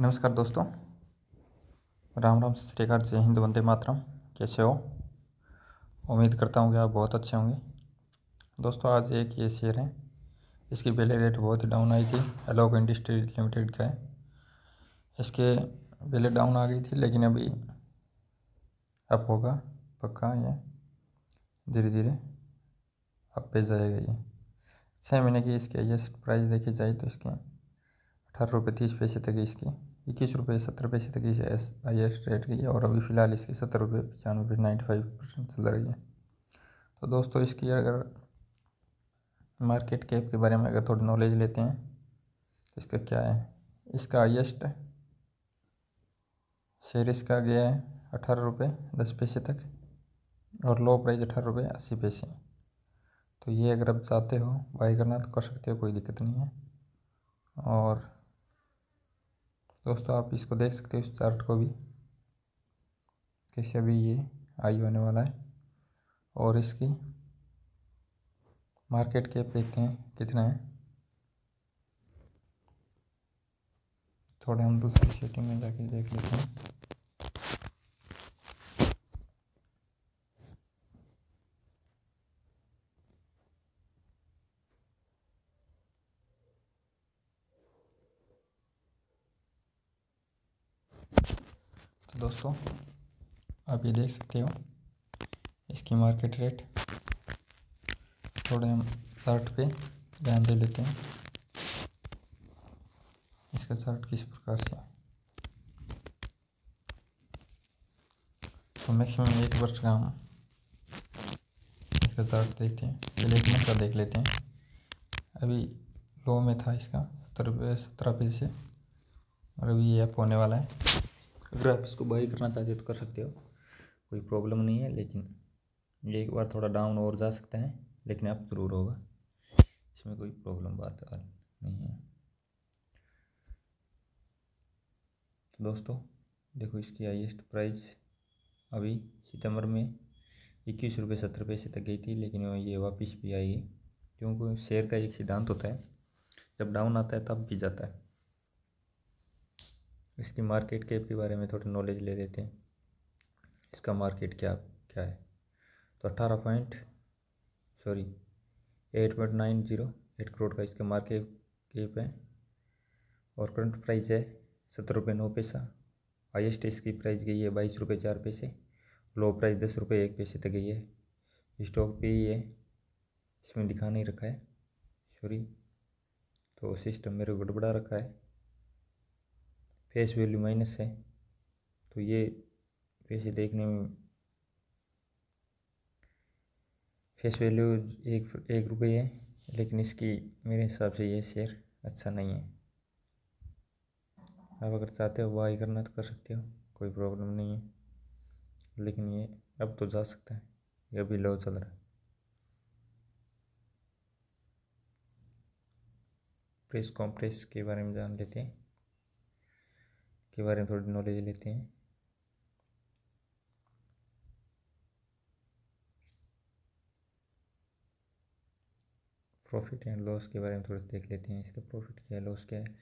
नमस्कार दोस्तों राम राम श्रीकार जय हिंद वंदे मातरम कैसे हो उम्मीद करता हूँ कि आप बहुत अच्छे होंगे दोस्तों आज एक ये शेयर है इसकी बेले रेट बहुत ही डाउन आई थी अलोक इंडस्ट्री लिमिटेड का है इसके बेले डाउन आ गई थी लेकिन अभी अप होगा पक्का ये धीरे धीरे अप पे जाएगा ये छः महीने की इसके हाइएस्ट प्राइस देखी जाए तो इसके अठारह रुपये तीस पैसे तक इसकी इक्कीस रुपये सत्तर पैसे तक इसे एस आई एस रेट गई है और अभी फ़िलहाल इसकी सत्तर रुपये पचानवे पे नाइन्टी फाइव परसेंट चल रही है तो दोस्तों इसकी अगर मार्केट कैप के बारे में अगर थोड़ी नॉलेज लेते हैं तो इसका क्या है इसका हाइस्ट शेयर इसका गया है अठारह रुपये दस पैसे तक और लो प्राइस अठारह रुपये अस्सी पैसे तो ये अगर आप चाहते हो बाई करना तो कर सकते हो कोई दिक्कत नहीं है और दोस्तों आप इसको देख सकते हो इस चार्ट को भी कैसे अभी ये आई होने वाला है और इसकी मार्केट कैप देखते हैं कितना है थोड़े हम दूसरी सेटिंग में जाके देख लेते हैं दोस्तों आप ये देख सकते हो इसकी मार्केट रेट थोड़े हम शर्ट पे ध्यान दे लेते हैं इसका चार्ट किस प्रकार से तो मैक्सिमम एक वर्ष का हम इसका चार्ट देखते हैं पहले एक का देख लेते हैं अभी लो में था इसका सत्तर रुपये सत्रह से और अभी ये अप होने वाला है अगर आप इसको बाई करना चाहते हो तो कर सकते हो कोई प्रॉब्लम नहीं है लेकिन ये एक बार थोड़ा डाउन और जा सकता है लेकिन आप ज़रूर होगा इसमें कोई प्रॉब्लम बात नहीं है तो दोस्तों देखो इसकी हाइएस्ट प्राइस अभी सितंबर में इक्कीस रुपये सत्तर पैसे तक गई थी लेकिन ये वापस भी आई क्योंकि शेयर का एक सिद्धांत होता है जब डाउन आता है तब भी जाता है इसकी मार्केट कैप के बारे में थोड़ा नॉलेज ले लेते हैं इसका मार्केट क्या क्या है तो अट्ठारह point sorry eight point nine zero eight crore का इसका मार्केट कैप है और करंट प्राइस है सत्तर रुपये नौ पैसा हाइस्ट इसकी प्राइस गई है बाईस रुपये चार पैसे लो प्राइस दस रुपये एक पैसे तक गई है स्टॉक पे ही है इसमें दिखा नहीं रखा है सॉरी तो सिस्टम मेरे गड़बड़ा रखा है फेस वैल्यू माइनस है तो ये वैसे देखने में फेस वैल्यू एक एक रुपये है लेकिन इसकी मेरे हिसाब से ये शेयर अच्छा नहीं है आप अगर चाहते हो बाई करना तो कर सकते हो कोई प्रॉब्लम नहीं है लेकिन ये अब तो जा सकता है ये अभी लो चल रहा है प्रेस कॉम्प्रेस के बारे में जान लेते हैं के बारे में थोड़ी नॉलेज लेते हैं प्रॉफिट एंड लॉस के बारे में थोड़ा देख लेते हैं इसका प्रॉफिट क्या है लॉस क्या है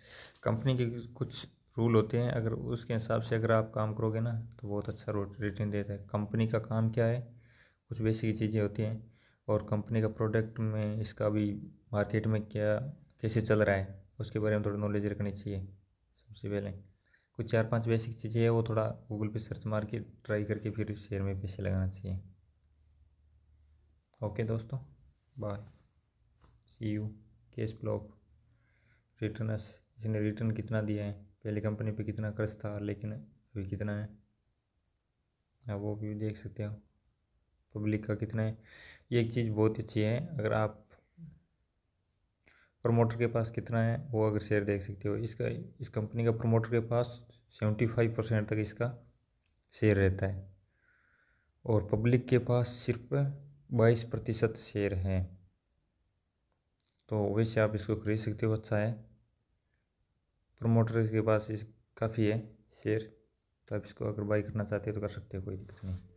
कंपनी के कुछ रूल होते हैं अगर उसके हिसाब से अगर आप काम करोगे ना तो बहुत अच्छा रिटर्न देता है कंपनी का काम क्या है कुछ बेसिक चीज़ें होती हैं और कंपनी का प्रोडक्ट में इसका भी मार्केट में क्या कैसे चल रहा है उसके बारे में थोड़ी नॉलेज रखनी चाहिए सबसे पहले कुछ चार पांच बेसिक चीज़ें हैं वो थोड़ा गूगल पे सर्च मार के ट्राई करके फिर शेयर में पैसे लगाना चाहिए ओके दोस्तों bye see you case block returns इसने रिटर्न कितना दिया है पहले कंपनी पे कितना कर्ज था लेकिन अभी कितना है आप वो भी देख सकते हो पब्लिक का कितना है ये एक चीज़ बहुत अच्छी है अगर आप प्रमोटर के पास कितना है वो अगर शेयर देख सकते हो इसका इस कंपनी का प्रमोटर के पास सेवेंटी फाइव परसेंट तक इसका शेयर रहता है और पब्लिक के पास सिर्फ बाईस प्रतिशत शेयर हैं तो वैसे आप इसको खरीद सकते हो अच्छा है प्रमोटर के पास इस काफ़ी है शेयर तो आप इसको अगर बाई करना चाहते हो तो कर सकते हो कोई दिक्कत नहीं